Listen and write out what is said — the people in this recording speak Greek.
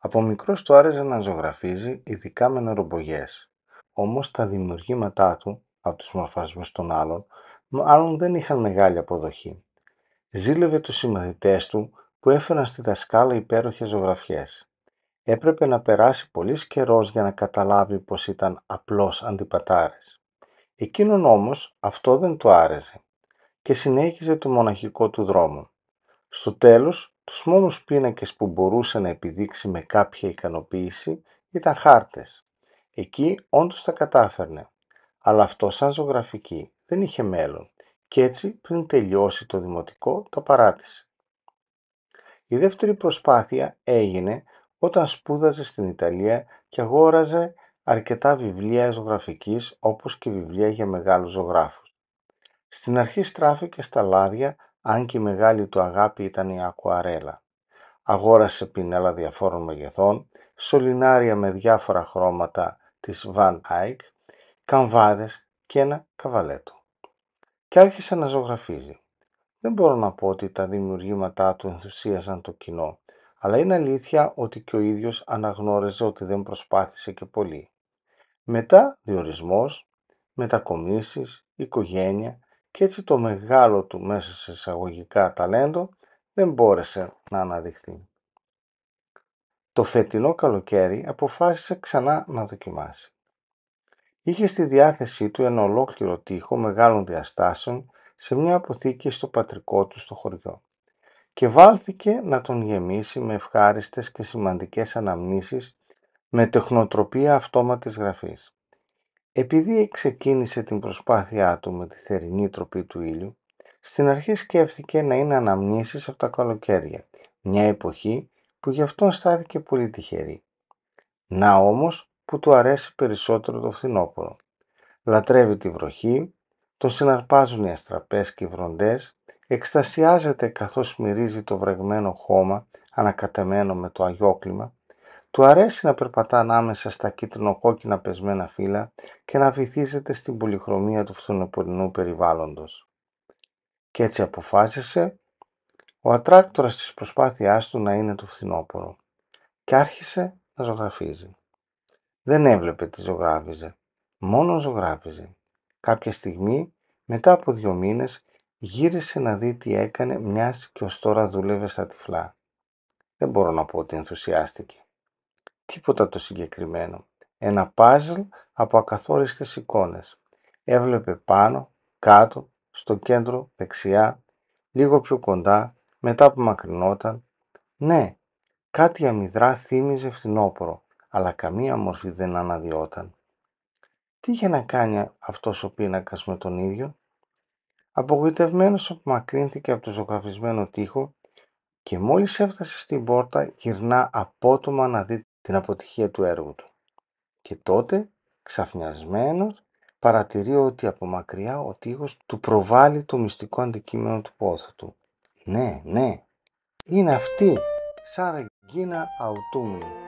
Από μικρός του άρεσε να ζωγραφίζει, ειδικά με νερομπογιές. Όμως τα δημιουργήματά του, από τους μορφασμούς των άλλων, μάλλον δεν είχαν μεγάλη αποδοχή. Ζήλευε τους συμμαθητές του που έφεραν στη δασκάλα υπέροχες ζωγραφιές. Έπρεπε να περάσει πολύς καιρός για να καταλάβει πως ήταν απλός αντιπατάρε. Εκείνον όμως αυτό δεν του άρεσε και συνέχιζε το μοναχικό του δρόμο. Στο τέλος τους μόνους πίνακες που μπορούσε να επιδείξει με κάποια ικανοποίηση ήταν χάρτες. Εκεί όντως τα κατάφερνε. Αλλά αυτό σαν ζωγραφική δεν είχε μέλλον και έτσι πριν τελειώσει το δημοτικό το παράτησε. Η δεύτερη προσπάθεια έγινε όταν σπούδαζε στην Ιταλία και αγόραζε αρκετά βιβλία ζωγραφικής όπως και βιβλία για μεγάλους ζωγράφους. Στην αρχή στράφηκε στα λάδια αν και η μεγάλη του αγάπη ήταν η ακουαρέλα. Αγόρασε πινέλα διαφόρων μεγεθών, σωληνάρια με διάφορα χρώματα της Van Eyck, καμβάδες και ένα καβαλέτο. Και άρχισε να ζωγραφίζει. Δεν μπορώ να πω ότι τα δημιουργήματά του ενθουσίαζαν το κοινό, αλλά είναι αλήθεια ότι και ο ίδιος αναγνώριζε ότι δεν προσπάθησε και πολύ. Μετά διορισμός, μετακομίσεις, οικογένεια και έτσι το «μεγάλο του» μέσα σε εισαγωγικά ταλέντο δεν μπόρεσε να αναδειχθεί. Το φετινό καλοκαίρι αποφάσισε ξανά να δοκιμάσει. Είχε στη διάθεσή του ένα ολόκληρο τοίχο μεγάλων διαστάσεων σε μια αποθήκη στο πατρικό του στο χωριό και βάλθηκε να τον γεμίσει με ευχάριστες και σημαντικές αναμνήσεις με τεχνοτροπία αυτόματης γραφής. Επειδή ξεκίνησε την προσπάθειά του με τη θερινή τροπή του ήλιου, στην αρχή σκέφτηκε να είναι αναμνήσεις από τα καλοκαίρια, μια εποχή που γι' αυτόν στάθηκε πολύ τυχερή. Να όμως που του αρέσει περισσότερο το φθινόπωρο. Λατρεύει τη βροχή, το συναρπάζουν οι αστραπές και οι βροντές, εκστασιάζεται καθώς μυρίζει το βρεγμένο χώμα ανακατεμένο με το αγιόκλημα του αρέσει να περπατά ανάμεσα στα κίτρινο-κόκκινα πεσμένα φύλλα και να βυθίζεται στην πολυχρωμία του φθονοπορεινού περιβάλλοντος. Κι έτσι αποφάσισε ο ατράκτορας της προσπάθειάς του να είναι το φθινόπωρο και άρχισε να ζωγραφίζει. Δεν έβλεπε τι ζωγράφιζε, μόνο ζωγράφιζε. Κάποια στιγμή, μετά από δύο μήνες, γύρισε να δει τι έκανε μιας και ως τώρα δούλευε στα τυφλά. Δεν μπορώ να πω ότι ενθουσιάστηκε. Τίποτα το συγκεκριμένο. Ένα πάζλ από ακαθόριστες εικόνες. Έβλεπε πάνω, κάτω, στο κέντρο, δεξιά, λίγο πιο κοντά, μετά που μακρινόταν. Ναι, κάτι αμυδρά θύμιζε φθινόπωρο, αλλά καμία μορφή δεν αναδιόταν. Τι είχε να κάνει αυτός ο πίνακας με τον ίδιο. Απογοητευμένος απομακρύνθηκε από το ζωγραφισμένο τοίχο και μόλις έφτασε στην πόρτα γυρνά απότομα να δει την αποτυχία του έργου του. Και τότε, ξαφνιασμένος, παρατηρεί ότι από μακριά ο τείχος του προβάλλει το μυστικό αντικείμενο του πόθου του. Ναι, ναι, είναι αυτή, Σάρα Γκίνα Αουτούμνη.